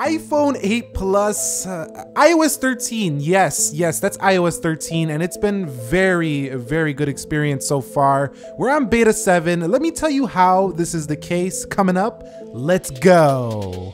iPhone 8 Plus, uh, iOS 13. Yes, yes, that's iOS 13, and it's been very, very good experience so far. We're on beta 7. Let me tell you how this is the case coming up. Let's go.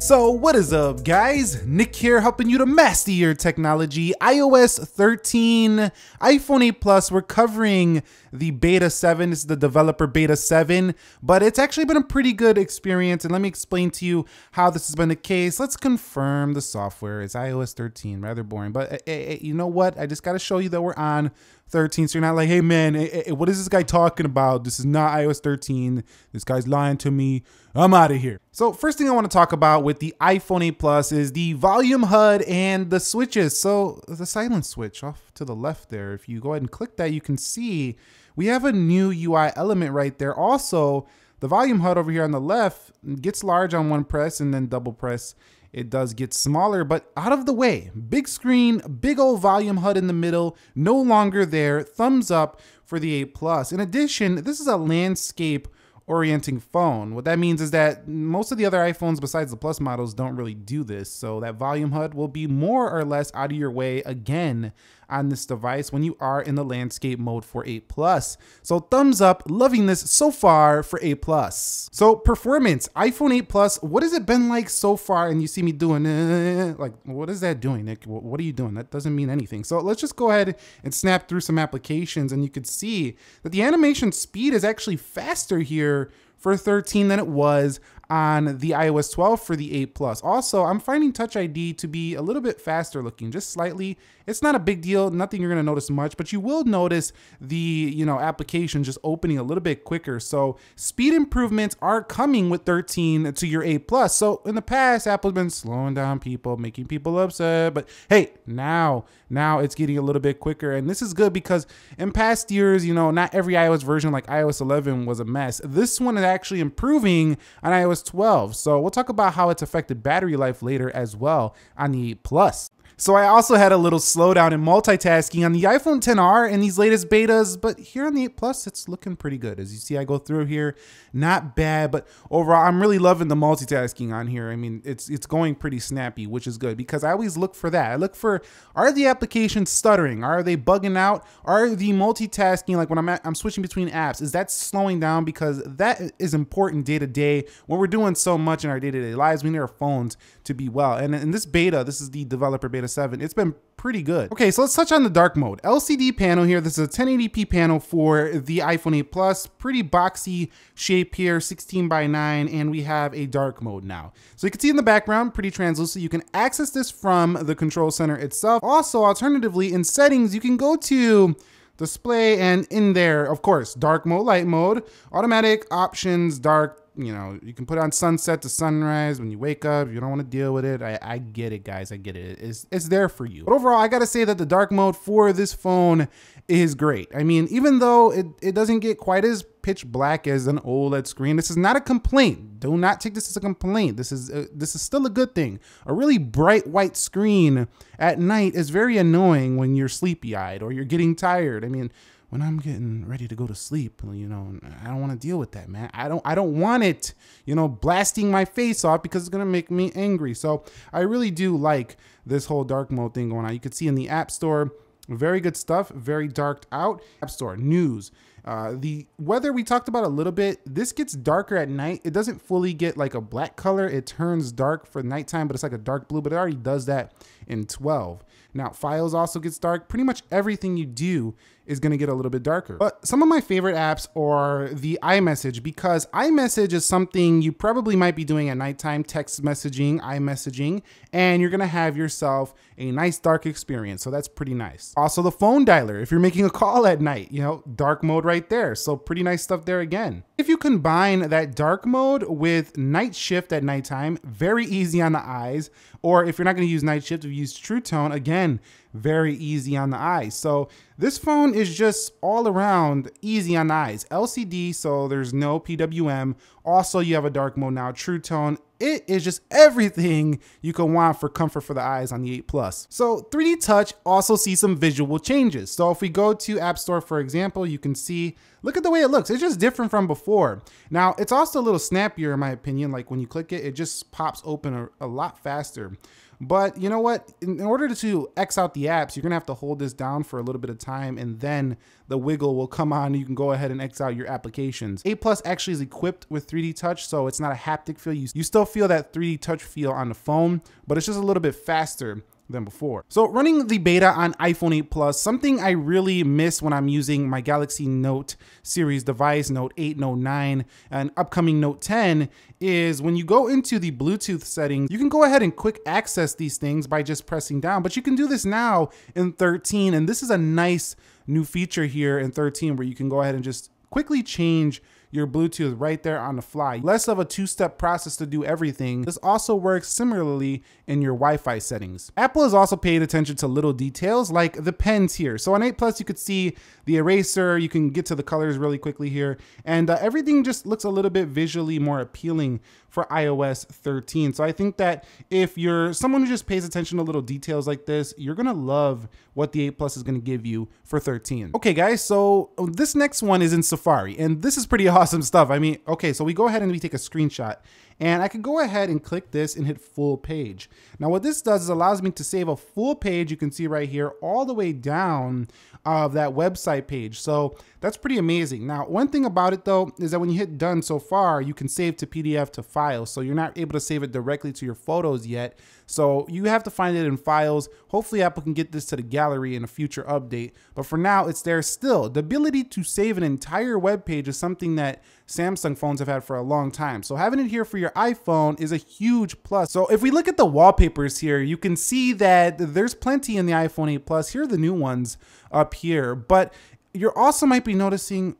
So what is up guys? Nick here helping you to master your technology. iOS 13, iPhone 8 Plus, we're covering the Beta 7. This is the developer Beta 7, but it's actually been a pretty good experience. And let me explain to you how this has been the case. Let's confirm the software. It's iOS 13, rather boring, but uh, you know what? I just got to show you that we're on 13. So you're not like, hey man, what is this guy talking about? This is not iOS 13. This guy's lying to me. I'm out of here. So first thing I want to talk about with the iPhone 8 Plus is the volume HUD and the switches. So the silent switch off to the left there, if you go ahead and click that, you can see we have a new UI element right there. Also, the volume HUD over here on the left gets large on one press and then double press it does get smaller, but out of the way. Big screen, big old volume HUD in the middle, no longer there. Thumbs up for the 8 Plus. In addition, this is a landscape orienting phone. What that means is that most of the other iPhones besides the Plus models don't really do this. So that volume HUD will be more or less out of your way again on this device when you are in the landscape mode for 8 Plus. So thumbs up, loving this so far for 8 Plus. So performance, iPhone 8 Plus, what has it been like so far? And you see me doing, uh, like, what is that doing, Nick? What are you doing? That doesn't mean anything. So let's just go ahead and snap through some applications and you could see that the animation speed is actually faster here for 13 than it was on the iOS 12 for the 8 Plus. Also, I'm finding Touch ID to be a little bit faster looking, just slightly. It's not a big deal, nothing you're gonna notice much, but you will notice the you know application just opening a little bit quicker. So speed improvements are coming with 13 to your 8 Plus. So in the past, Apple's been slowing down people, making people upset, but hey, now now it's getting a little bit quicker, and this is good because in past years, you know, not every iOS version like iOS 11 was a mess. This one is actually improving on iOS 12. So we'll talk about how it's affected battery life later as well on the Plus. So I also had a little slowdown in multitasking on the iPhone 10R and these latest betas, but here on the 8 Plus, it's looking pretty good. As you see, I go through here, not bad, but overall, I'm really loving the multitasking on here. I mean, it's it's going pretty snappy, which is good because I always look for that. I look for, are the applications stuttering? Are they bugging out? Are the multitasking, like when I'm, at, I'm switching between apps, is that slowing down? Because that is important day to day when we're doing so much in our day to day lives. We need our phones to be well. And in this beta, this is the developer beta 7, it's been pretty good. Okay, so let's touch on the dark mode. LCD panel here, this is a 1080p panel for the iPhone 8 Plus, pretty boxy shape here, 16 by 9, and we have a dark mode now. So you can see in the background, pretty translucent. You can access this from the control center itself. Also, alternatively, in settings, you can go to display and in there, of course, dark mode, light mode, automatic options, dark, you know, you can put on sunset to sunrise when you wake up. You don't want to deal with it. I, I get it, guys. I get it. It's, it's there for you. But overall, I got to say that the dark mode for this phone is great. I mean, even though it, it doesn't get quite as pitch black as an OLED screen. This is not a complaint. Do not take this as a complaint. This is a, uh, this is still a good thing. A really bright white screen at night is very annoying when you're sleepy-eyed or you're getting tired. I mean, when I'm getting ready to go to sleep, you know, I don't want to deal with that, man. I don't I don't want it, you know, blasting my face off because it's going to make me angry. So, I really do like this whole dark mode thing going on. You can see in the App Store, very good stuff, very darked out. App Store news. Uh, the weather we talked about a little bit. This gets darker at night. It doesn't fully get like a black color. It turns dark for nighttime, but it's like a dark blue, but it already does that in 12. Now, files also gets dark. Pretty much everything you do is going to get a little bit darker. But some of my favorite apps are the iMessage because iMessage is something you probably might be doing at nighttime, text messaging, iMessaging, and you're going to have yourself a nice dark experience. So that's pretty nice. Also the phone dialer, if you're making a call at night, you know, dark mode right there. So pretty nice stuff there again. If you combine that dark mode with night shift at nighttime, very easy on the eyes. Or if you're not going to use night shift, if you use true tone, again, again, very easy on the eyes. So this phone is just all around easy on the eyes. LCD, so there's no PWM. Also, you have a dark mode now, True Tone. It is just everything you can want for comfort for the eyes on the 8 Plus. So 3D Touch also sees some visual changes. So if we go to App Store, for example, you can see, look at the way it looks. It's just different from before. Now, it's also a little snappier in my opinion. Like when you click it, it just pops open a, a lot faster. But you know what? In, in order to X out the apps, you're going to have to hold this down for a little bit of time and then the wiggle will come on you can go ahead and X out your applications. A Plus actually is equipped with 3D Touch, so it's not a haptic feel. You, you still feel that 3D Touch feel on the phone, but it's just a little bit faster than before. So running the beta on iPhone 8 Plus, something I really miss when I'm using my Galaxy Note series device, Note 8, Note 9, and upcoming Note 10, is when you go into the Bluetooth settings, you can go ahead and quick access these things by just pressing down, but you can do this now in 13, and this is a nice new feature here in 13 where you can go ahead and just quickly change your Bluetooth right there on the fly. Less of a two-step process to do everything. This also works similarly in your Wi-Fi settings. Apple has also paid attention to little details like the pens here. So on 8 Plus, you could see the eraser. You can get to the colors really quickly here. And uh, everything just looks a little bit visually more appealing for iOS 13. So I think that if you're someone who just pays attention to little details like this, you're going to love what the 8 Plus is going to give you for 13. Okay, guys, so this next one is in Safari. And this is pretty awesome stuff. I mean, okay, so we go ahead and we take a screenshot and I can go ahead and click this and hit full page. Now what this does is allows me to save a full page, you can see right here, all the way down of that website page. So that's pretty amazing. Now, one thing about it though, is that when you hit done so far, you can save to PDF to file. So you're not able to save it directly to your photos yet. So you have to find it in files. Hopefully Apple can get this to the gallery in a future update. But for now, it's there still. The ability to save an entire web page is something that Samsung phones have had for a long time. So having it here for your iPhone is a huge plus. So if we look at the wallpapers here, you can see that there's plenty in the iPhone 8 Plus. Here are the new ones up here, but you're also might be noticing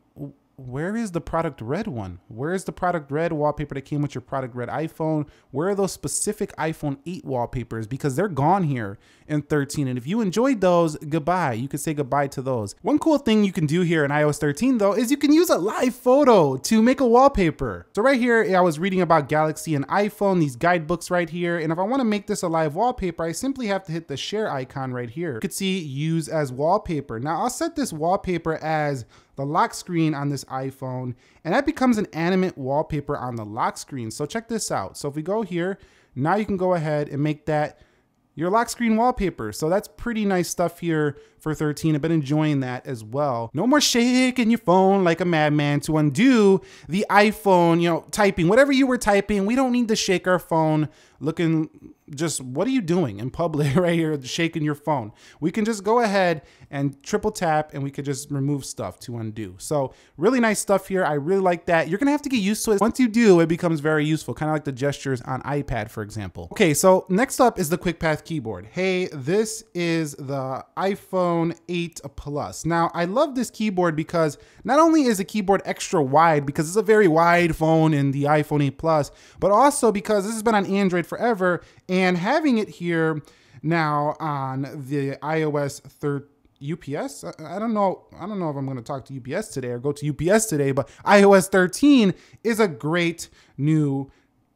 where is the product red one? Where is the product red wallpaper that came with your product red iPhone? Where are those specific iPhone 8 wallpapers? Because they're gone here in 13. And if you enjoyed those, goodbye. You can say goodbye to those. One cool thing you can do here in iOS 13 though is you can use a live photo to make a wallpaper. So right here, I was reading about Galaxy and iPhone, these guidebooks right here. And if I wanna make this a live wallpaper, I simply have to hit the share icon right here. You could see use as wallpaper. Now I'll set this wallpaper as the lock screen on this iPhone, and that becomes an animate wallpaper on the lock screen. So check this out. So if we go here, now you can go ahead and make that your lock screen wallpaper. So that's pretty nice stuff here for 13. I've been enjoying that as well. No more shaking your phone like a madman to undo the iPhone, you know, typing, whatever you were typing. We don't need to shake our phone looking just what are you doing in public right here shaking your phone we can just go ahead and triple tap and we could just remove stuff to undo so really nice stuff here i really like that you're gonna have to get used to it once you do it becomes very useful kind of like the gestures on ipad for example okay so next up is the quick path keyboard hey this is the iphone Phone 8 Plus. Now, I love this keyboard because not only is the keyboard extra wide because it's a very wide phone in the iPhone 8 Plus, but also because this has been on Android forever and having it here now on the iOS 13 UPS. I, don't know. I don't know if I'm going to talk to UPS today or go to UPS today, but iOS 13 is a great new,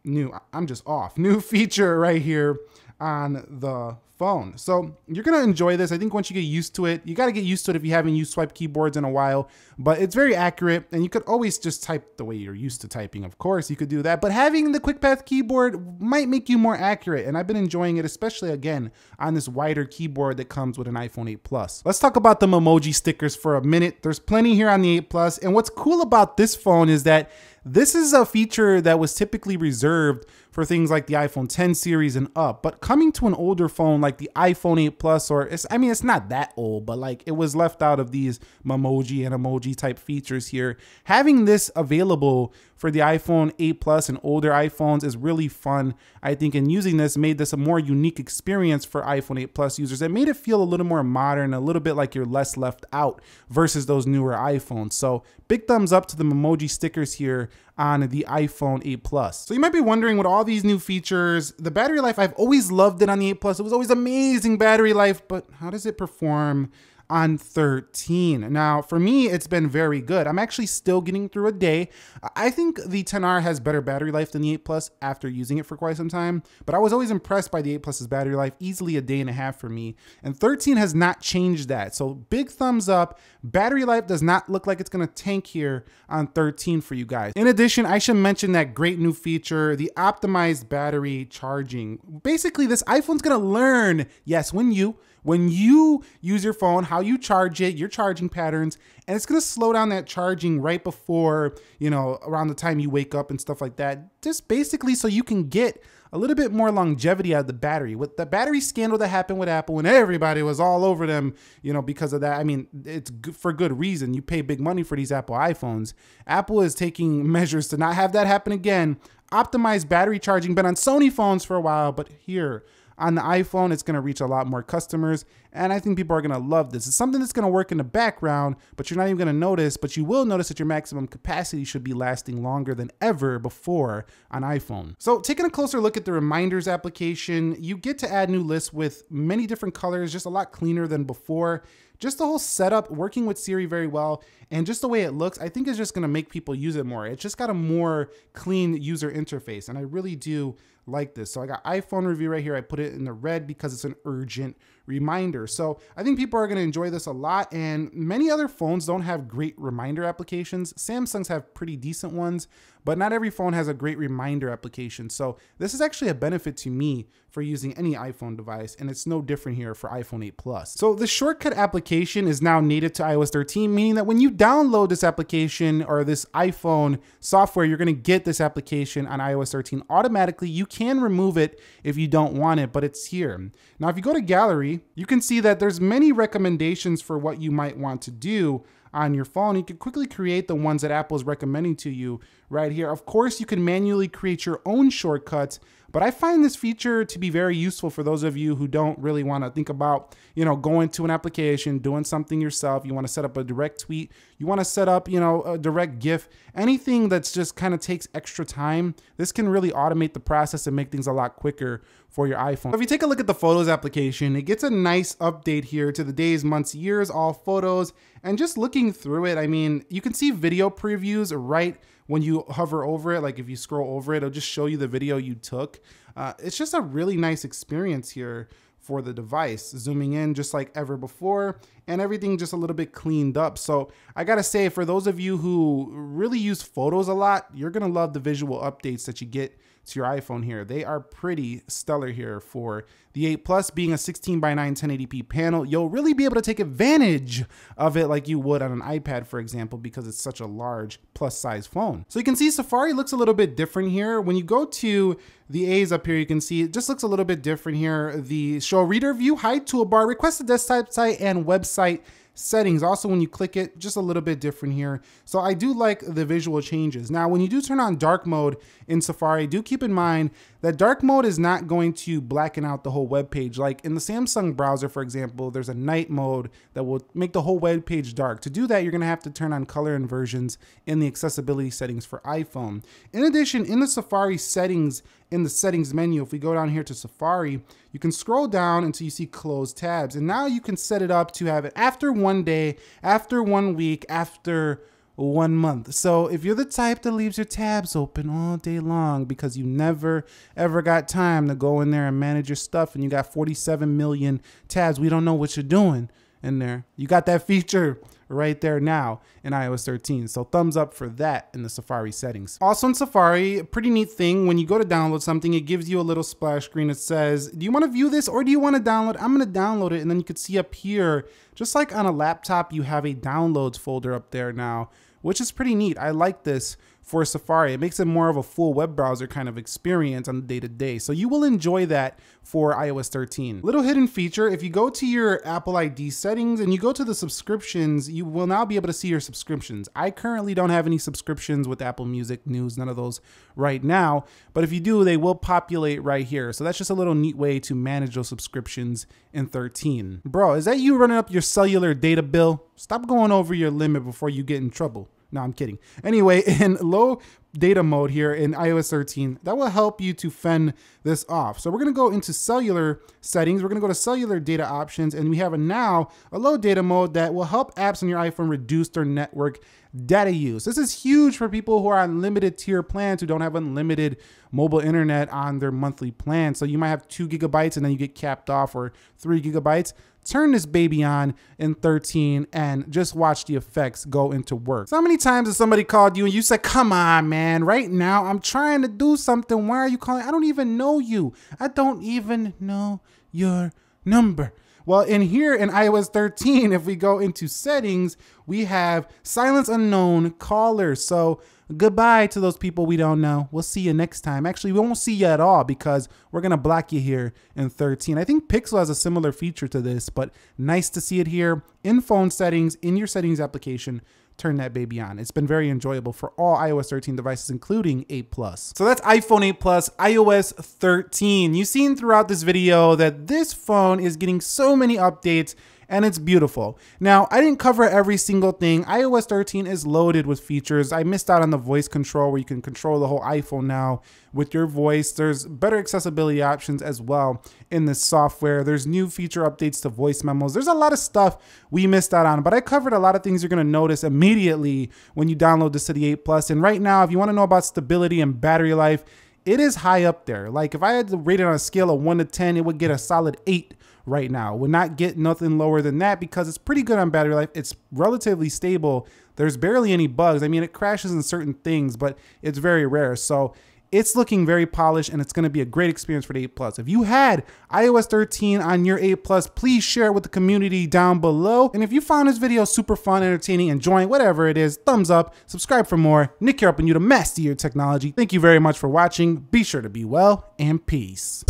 new. I'm just off. New feature right here on the phone. So you're going to enjoy this. I think once you get used to it, you got to get used to it if you haven't used swipe keyboards in a while, but it's very accurate and you could always just type the way you're used to typing. Of course, you could do that, but having the Quick Path keyboard might make you more accurate and I've been enjoying it, especially again on this wider keyboard that comes with an iPhone 8 Plus. Let's talk about the emoji stickers for a minute. There's plenty here on the 8 Plus and what's cool about this phone is that this is a feature that was typically reserved for things like the iPhone 10 series and up, but coming to an older phone like the iPhone 8 Plus, or it's, I mean, it's not that old, but like it was left out of these Memoji and emoji type features here. Having this available for the iPhone 8 Plus and older iPhones is really fun, I think, and using this made this a more unique experience for iPhone 8 Plus users. It made it feel a little more modern, a little bit like you're less left out versus those newer iPhones. So big thumbs up to the Memoji stickers here on the iPhone 8 Plus. So you might be wondering with all these new features, the battery life, I've always loved it on the 8 Plus. It was always amazing battery life, but how does it perform on 13. Now, for me, it's been very good. I'm actually still getting through a day. I think the 10R has better battery life than the 8 Plus after using it for quite some time, but I was always impressed by the 8 Plus's battery life, easily a day and a half for me. And 13 has not changed that. So, big thumbs up. Battery life does not look like it's going to tank here on 13 for you guys. In addition, I should mention that great new feature, the optimized battery charging. Basically, this iPhone's going to learn, yes, when you when you use your phone, how you charge it, your charging patterns, and it's going to slow down that charging right before, you know, around the time you wake up and stuff like that. Just basically so you can get a little bit more longevity out of the battery. With the battery scandal that happened with Apple when everybody was all over them, you know, because of that. I mean, it's good for good reason. You pay big money for these Apple iPhones. Apple is taking measures to not have that happen again. Optimize battery charging, been on Sony phones for a while, but here, on the iPhone, it's going to reach a lot more customers, and I think people are going to love this. It's something that's going to work in the background, but you're not even going to notice, but you will notice that your maximum capacity should be lasting longer than ever before on iPhone. So taking a closer look at the reminders application, you get to add new lists with many different colors, just a lot cleaner than before just the whole setup working with Siri very well and just the way it looks, I think is just going to make people use it more. It's just got a more clean user interface and I really do like this. So I got iPhone review right here. I put it in the red because it's an urgent reminder. So I think people are going to enjoy this a lot. And many other phones don't have great reminder applications. Samsungs have pretty decent ones. But not every phone has a great reminder application. So this is actually a benefit to me for using any iPhone device, and it's no different here for iPhone 8 Plus. So the shortcut application is now native to iOS 13, meaning that when you download this application or this iPhone software, you're gonna get this application on iOS 13 automatically. You can remove it if you don't want it, but it's here. Now, if you go to gallery, you can see that there's many recommendations for what you might want to do on your phone. You can quickly create the ones that Apple is recommending to you right here. Of course, you can manually create your own shortcuts, but I find this feature to be very useful for those of you who don't really want to think about, you know, going to an application, doing something yourself. You want to set up a direct tweet, you want to set up, you know, a direct GIF, anything that's just kind of takes extra time. This can really automate the process and make things a lot quicker for your iPhone. If you take a look at the Photos application, it gets a nice update here to the days, months, years, all photos, and just looking through it, I mean, you can see video previews right when you hover over it. Like if you scroll over it, it'll just show you the video you took. Uh, it's just a really nice experience here for the device. Zooming in just like ever before, and everything just a little bit cleaned up. So I gotta say, for those of you who really use photos a lot, you're gonna love the visual updates that you get to your iPhone here. They are pretty stellar here for the 8 Plus being a 16 by 9 1080p panel. You'll really be able to take advantage of it like you would on an iPad, for example, because it's such a large plus size phone. So you can see Safari looks a little bit different here. When you go to the A's up here, you can see it just looks a little bit different here. The show reader view, hide toolbar, request a desktop site and website website settings. Also, when you click it, just a little bit different here. So I do like the visual changes. Now, when you do turn on dark mode in Safari, do keep in mind that dark mode is not going to blacken out the whole web page. Like in the Samsung browser, for example, there's a night mode that will make the whole web page dark. To do that, you're gonna have to turn on color inversions in the accessibility settings for iPhone. In addition, in the Safari settings in the settings menu, if we go down here to Safari, you can scroll down until you see closed tabs. And now you can set it up to have it after one day, after one week, after one month. So if you're the type that leaves your tabs open all day long because you never ever got time to go in there and manage your stuff and you got 47 million tabs, we don't know what you're doing in there. You got that feature right there now in iOS 13. So thumbs up for that in the Safari settings. Also in Safari, pretty neat thing, when you go to download something, it gives you a little splash screen. It says, do you wanna view this or do you wanna download? I'm gonna download it and then you could see up here, just like on a laptop, you have a downloads folder up there now, which is pretty neat. I like this for Safari. It makes it more of a full web browser kind of experience on the day to day. So you will enjoy that for iOS 13. Little hidden feature, if you go to your Apple ID settings and you go to the subscriptions, you will now be able to see your subscriptions. I currently don't have any subscriptions with Apple Music News, none of those right now, but if you do, they will populate right here. So that's just a little neat way to manage those subscriptions in 13. Bro, is that you running up your cellular data bill? Stop going over your limit before you get in trouble. No, I'm kidding. Anyway, in low data mode here in iOS 13, that will help you to fend this off. So we're gonna go into cellular settings. We're gonna go to cellular data options and we have a now a low data mode that will help apps on your iPhone reduce their network data use. This is huge for people who are on limited tier plans who don't have unlimited mobile internet on their monthly plan. So you might have two gigabytes and then you get capped off or three gigabytes. Turn this baby on in 13 and just watch the effects go into work. So how many times has somebody called you and you said, come on, man, right now I'm trying to do something. Why are you calling? I don't even know you. I don't even know your number. Well, in here in iOS 13, if we go into settings, we have silence unknown caller. So Goodbye to those people we don't know. We'll see you next time. Actually, we won't see you at all because we're going to block you here in 13. I think Pixel has a similar feature to this, but nice to see it here in phone settings, in your settings application turn that baby on. It's been very enjoyable for all iOS 13 devices, including 8 Plus. So that's iPhone 8 Plus, iOS 13. You've seen throughout this video that this phone is getting so many updates and it's beautiful. Now, I didn't cover every single thing. iOS 13 is loaded with features. I missed out on the voice control where you can control the whole iPhone now with your voice. There's better accessibility options as well in this software. There's new feature updates to voice memos. There's a lot of stuff we missed out on, but I covered a lot of things you're gonna notice immediately when you download the City 8 Plus. And right now, if you wanna know about stability and battery life, it is high up there. Like if I had to rate it on a scale of one to 10, it would get a solid eight right now. would not get nothing lower than that because it's pretty good on battery life. It's relatively stable. There's barely any bugs. I mean, it crashes in certain things, but it's very rare. So it's looking very polished and it's going to be a great experience for the 8 Plus. If you had iOS 13 on your 8 Plus, please share it with the community down below. And if you found this video super fun, entertaining, enjoying, whatever it is, thumbs up, subscribe for more. Nick here helping you to master your technology. Thank you very much for watching. Be sure to be well and peace.